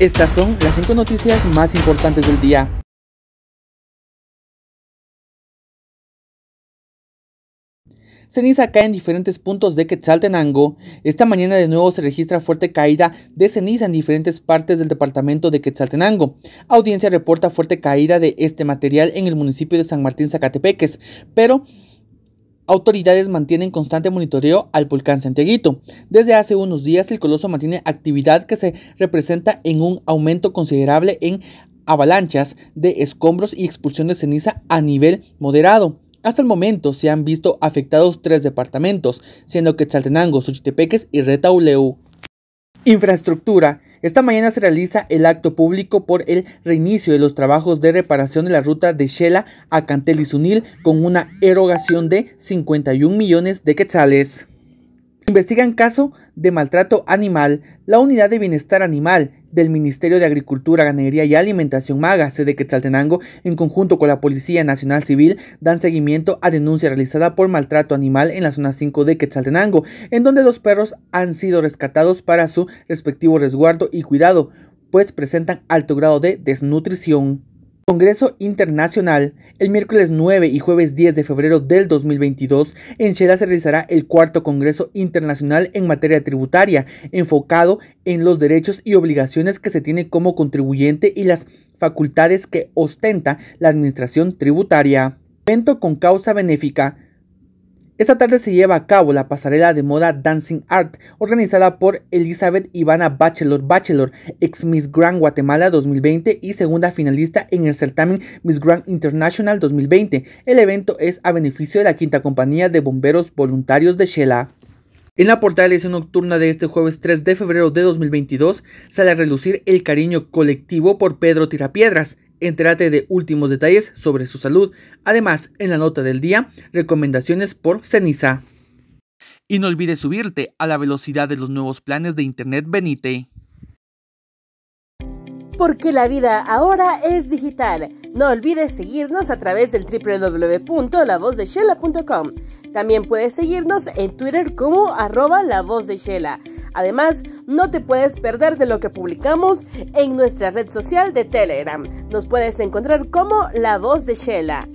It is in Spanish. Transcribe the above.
Estas son las 5 noticias más importantes del día. Ceniza cae en diferentes puntos de Quetzaltenango. Esta mañana de nuevo se registra fuerte caída de ceniza en diferentes partes del departamento de Quetzaltenango. Audiencia reporta fuerte caída de este material en el municipio de San Martín Zacatepeques, pero autoridades mantienen constante monitoreo al volcán Santiaguito. Desde hace unos días el coloso mantiene actividad que se representa en un aumento considerable en avalanchas de escombros y expulsión de ceniza a nivel moderado. Hasta el momento se han visto afectados tres departamentos, siendo Quetzaltenango, Xochitepeques y Retauleu. Infraestructura. Esta mañana se realiza el acto público por el reinicio de los trabajos de reparación de la ruta de Shela a Cantel y Sunil con una erogación de 51 millones de quetzales. Investigan caso de maltrato animal. La Unidad de Bienestar Animal del Ministerio de Agricultura, Ganadería y Alimentación Maga, sede Quetzaltenango, en conjunto con la Policía Nacional Civil, dan seguimiento a denuncia realizada por maltrato animal en la zona 5 de Quetzaltenango, en donde dos perros han sido rescatados para su respectivo resguardo y cuidado, pues presentan alto grado de desnutrición. Congreso Internacional. El miércoles 9 y jueves 10 de febrero del 2022, en Shela se realizará el cuarto Congreso Internacional en materia tributaria, enfocado en los derechos y obligaciones que se tiene como contribuyente y las facultades que ostenta la Administración Tributaria. Evento con causa benéfica. Esta tarde se lleva a cabo la pasarela de moda Dancing Art, organizada por Elizabeth Ivana Bachelor Bachelor, ex Miss Grand Guatemala 2020 y segunda finalista en el certamen Miss Grand International 2020. El evento es a beneficio de la quinta compañía de bomberos voluntarios de Shela. En la portada de edición nocturna de este jueves 3 de febrero de 2022 sale a relucir el cariño colectivo por Pedro Tirapiedras, entérate de últimos detalles sobre su salud. Además, en la nota del día, recomendaciones por ceniza. Y no olvides subirte a la velocidad de los nuevos planes de Internet Benite. Porque la vida ahora es digital. No olvides seguirnos a través del www.lavozdeshela.com. También puedes seguirnos en Twitter como arroba la voz de Shela. Además, no te puedes perder de lo que publicamos en nuestra red social de Telegram. Nos puedes encontrar como La Voz de Shela.